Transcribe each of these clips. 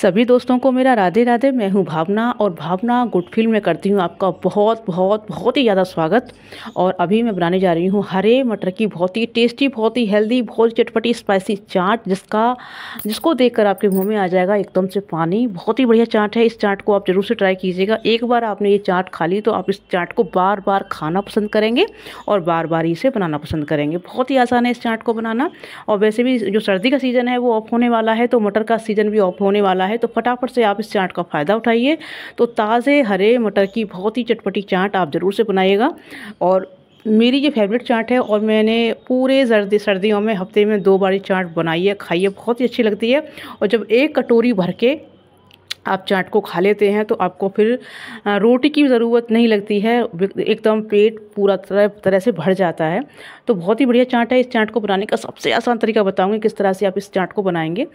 सभी दोस्तों को मेरा राधे राधे मैं हूँ भावना और भावना गुड फील में करती हूँ आपका बहुत बहुत बहुत ही ज़्यादा स्वागत और अभी मैं बनाने जा रही हूँ हरे मटर की बहुत ही टेस्टी बहुत ही हेल्दी बहुत चटपटी स्पाइसी चाट जिसका जिसको देखकर आपके मुँह में आ जाएगा एकदम से पानी बहुत ही बढ़िया चाट है इस चाट को आप ज़रूर से ट्राई कीजिएगा एक बार आपने ये चाट खा ली तो आप इस चाट को बार बार खाना पसंद करेंगे और बार बार इसे बनाना पसंद करेंगे बहुत ही आसान है इस चाट को बनाना और वैसे भी जो सर्दी का सीज़न है वो ऑफ होने वाला है तो मटर का सीज़न भी ऑफ होने वाला वाला है तो फटाफट से आप इस चाट का फ़ायदा उठाइए तो ताज़े हरे मटर की बहुत ही चटपटी चाट आप ज़रूर से बनाइएगा और मेरी ये फेवरेट चाट है और मैंने पूरे सर्दी सर्दियों में हफ्ते में दो बारी चाट बनाई है खाई है बहुत ही अच्छी लगती है और जब एक कटोरी भर के आप चाट को खा लेते हैं तो आपको फिर रोटी की ज़रूरत नहीं लगती है एकदम पेट पूरा तरह तरह से भर जाता है तो बहुत ही बढ़िया चाट है इस चाट को बनाने का सबसे आसान तरीका बताऊंगी किस तरह से आप इस चाट को बनाएंगे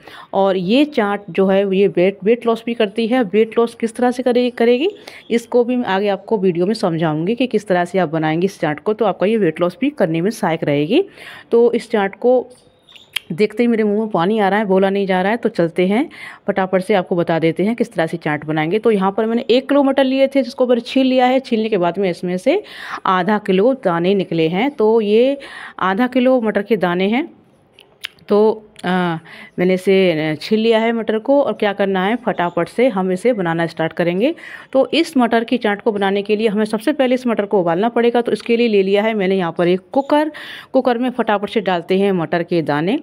और ये चाट जो है ये वेट वेट लॉस भी करती है वेट लॉस किस तरह से करे, करेगी इसको भी मैं आगे आपको वीडियो में समझाऊँगी कि किस तरह से आप बनाएंगे इस चाट को तो आपका ये वेट लॉस भी करने में सहायक रहेगी तो इस चाट को देखते ही मेरे मुंह में पानी आ रहा है बोला नहीं जा रहा है तो चलते हैं फटाफट से आपको बता देते हैं किस तरह से चाट बनाएंगे तो यहाँ पर मैंने एक किलो मटर लिए थे जिसको मैंने छील लिया है छीलने के बाद में इसमें से आधा किलो दाने निकले हैं तो ये आधा किलो मटर के दाने हैं तो आ, मैंने इसे छील लिया है मटर को और क्या करना है फटाफट से हम इसे बनाना स्टार्ट करेंगे तो इस मटर की चाट को बनाने के लिए हमें सबसे पहले इस मटर को उबालना पड़ेगा तो इसके लिए ले लिया है मैंने यहाँ पर एक कुकर कुकर में फटाफट से डालते हैं मटर के दाने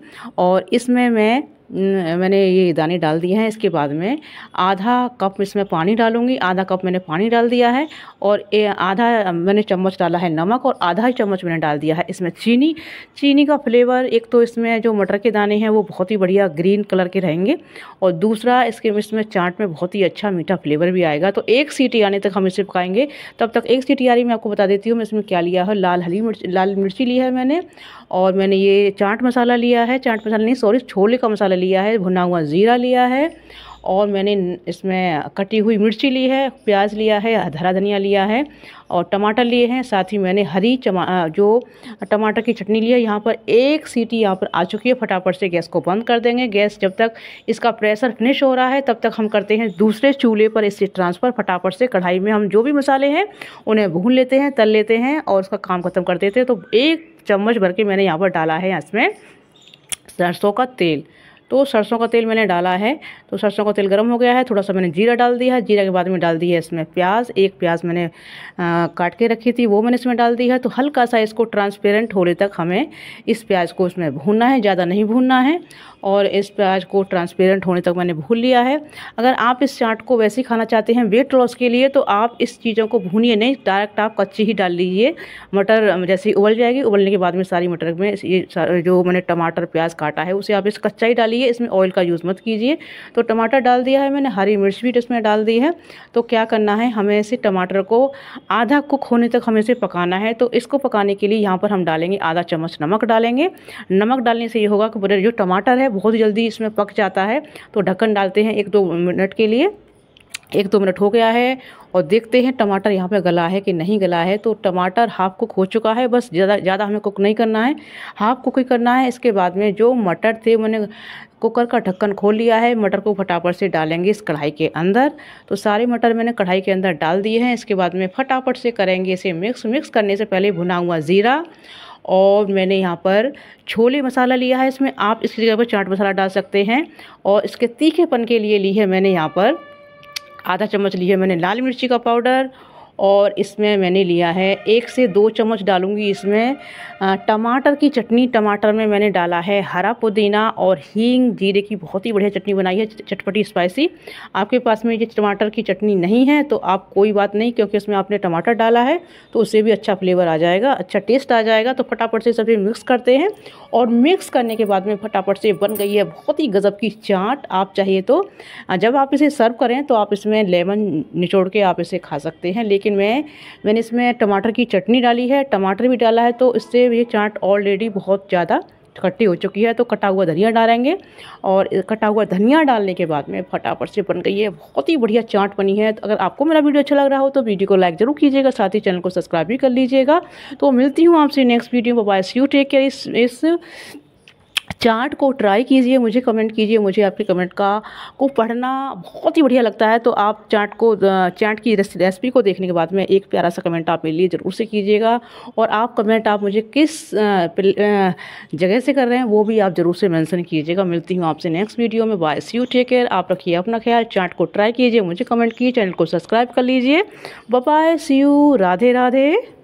और इसमें मैं मैंने ये दाने डाल दिए हैं इसके बाद में आधा कप इसमें पानी डालूंगी आधा कप मैंने पानी डाल दिया है और ए, आधा मैंने चम्मच डाला है नमक और आधा ही चम्मच मैंने डाल दिया है इसमें चीनी चीनी का फ्लेवर एक तो इसमें जो मटर के दाने हैं वो बहुत ही बढ़िया ग्रीन कलर के रहेंगे और दूसरा इसके इसमें चाट में बहुत ही अच्छा मीठा फ्लेवर भी आएगा तो एक सीटी आने तक हम इसे पकाएंगे तब तक एक सीटी आ रही मैं आपको बता देती हूँ मैं इसमें क्या लिया है लाल हरी मिर्च लाल मिर्ची ली है मैंने और मैंने ये चाट मसाला लिया है चाट मसाला नहीं सॉरी छोले का मसाला लिया है भुना हुआ ज़ीरा लिया है और मैंने इसमें कटी हुई मिर्ची ली है प्याज लिया है हरा धनिया लिया है और टमाटर लिए हैं साथ ही मैंने हरी चमा जो टमाटर की चटनी ली है यहाँ पर एक सीटी यहाँ पर आ चुकी है फटाफट से गैस को बंद कर देंगे गैस जब तक इसका प्रेशर फिनिश हो रहा है तब तक हम करते हैं दूसरे चूल्हे पर इसे ट्रांसफ़र फटाफट से कढ़ाई में हम जो भी मसाले हैं उन्हें भून लेते हैं तल लेते हैं और उसका काम ख़त्म कर देते हैं तो एक चम्मच भर के मैंने यहाँ पर डाला है इसमें सरसों का तेल तो सरसों का तेल मैंने डाला है तो सरसों का तेल गर्म हो गया है थोड़ा सा मैंने जीरा डाल दिया है जीरा के बाद में डाल दी है इसमें प्याज एक प्याज मैंने आ, काट के रखी थी वो मैंने इसमें डाल दी है तो हल्का सा इसको ट्रांसपेरेंट होने तक हमें इस प्याज को इसमें भूनना है ज़्यादा नहीं भूनना है और इस प्याज को ट्रांसपेरेंट होने तक मैंने भून लिया है अगर आप इस चाट को वैसे ही खाना चाहते हैं वेट लॉस के लिए तो आप इस चीज़ों को भूनिए नहीं डायरेक्ट आप कच्ची ही डाल लीजिए मटर जैसे ही उबल जाएगी उबलने के बाद में सारी मटर में ये जो मैंने टमाटर प्याज काटा है उसे आप इस कच्चा ही डालिए लिए इसमें ऑयल का यूज़ मत कीजिए तो टमाटर डाल दिया है मैंने हरी मिर्च भी इसमें डाल दी है तो क्या करना है हमें इसे टमाटर को आधा कुक होने तक हमें इसे पकाना है तो इसको पकाने के लिए यहाँ पर हम डालेंगे आधा चम्मच नमक डालेंगे नमक डालने से ये होगा कि जो टमाटर है बहुत जल्दी इसमें पक जाता है तो ढक्कन डालते हैं एक दो मिनट के लिए एक दो मिनट हो गया है और देखते हैं टमाटर यहाँ पे गला है कि नहीं गला है तो टमाटर हाफ कुक हो चुका है बस ज़्यादा ज़्यादा हमें कुक नहीं करना है हाफ कुक ही करना है इसके बाद में जो मटर थे मैंने कुकर का ढक्कन खोल लिया है मटर को फटाफट से डालेंगे इस कढ़ाई के अंदर तो सारे मटर मैंने कढ़ाई के अंदर डाल दिए हैं इसके बाद में फटाफट से करेंगे इसे मिक्स मिक्स करने से पहले भुना हुआ ज़ीरा और मैंने यहाँ पर छोले मसाला लिया है इसमें आप इसकी जगह पर चाट मसाला डाल सकते हैं और इसके तीखेपन के लिए ली है मैंने यहाँ पर आधा चम्मच ली है मैंने लाल मिर्ची का पाउडर और इसमें मैंने लिया है एक से दो चम्मच डालूँगी इसमें टमाटर की चटनी टमाटर में मैंने डाला है हरा पुदीना और हींग जीरे की बहुत ही बढ़िया चटनी बनाई है चटपटी स्पाइसी आपके पास में ये टमाटर की चटनी नहीं है तो आप कोई बात नहीं क्योंकि इसमें आपने टमाटर डाला है तो उससे भी अच्छा फ्लेवर आ जाएगा अच्छा टेस्ट आ जाएगा तो फटाफट से सभी मिक्स करते हैं और मिक्स करने के बाद में फटाफट से बन गई है बहुत ही गज़ब की चाट आप चाहिए तो जब आप इसे सर्व करें तो आप इसमें लेमन निचोड़ के आप इसे खा सकते हैं लेकिन लेकिन मैं मैंने इसमें टमाटर की चटनी डाली है टमाटर भी डाला है तो इससे ये चाट ऑलरेडी बहुत ज़्यादा इकट्ठी हो चुकी है तो कटा हुआ धनिया डालेंगे और कटा हुआ धनिया डालने के बाद में फटाफट से बन गई है बहुत ही बढ़िया चाट बनी है तो अगर आपको मेरा वीडियो अच्छा लग रहा हो तो वीडियो को लाइक जरूर कीजिएगा साथ ही चैनल को सब्सक्राइब भी कर लीजिएगा तो मिलती हूँ आपसे नेक्स्ट वीडियो में bye see you take care इस, इस चार्ट को ट्राई कीजिए मुझे कमेंट कीजिए मुझे आपके कमेंट का को पढ़ना बहुत ही बढ़िया लगता है तो आप चार्ट को चार्ट की रेसिपी को देखने के बाद में एक प्यारा सा कमेंट आप मेरे लिए ज़रूर से कीजिएगा और आप कमेंट आप मुझे किस जगह से कर रहे हैं वो भी आप ज़रूर से मेंशन कीजिएगा मिलती हूँ आपसे नेक्स्ट वीडियो में bye see you take care आप रखिए अपना ख्याल चार्ट को ट्राई कीजिए मुझे कमेंट कीजिए चैनल को सब्सक्राइब कर लीजिए bye see you Radhe Radhe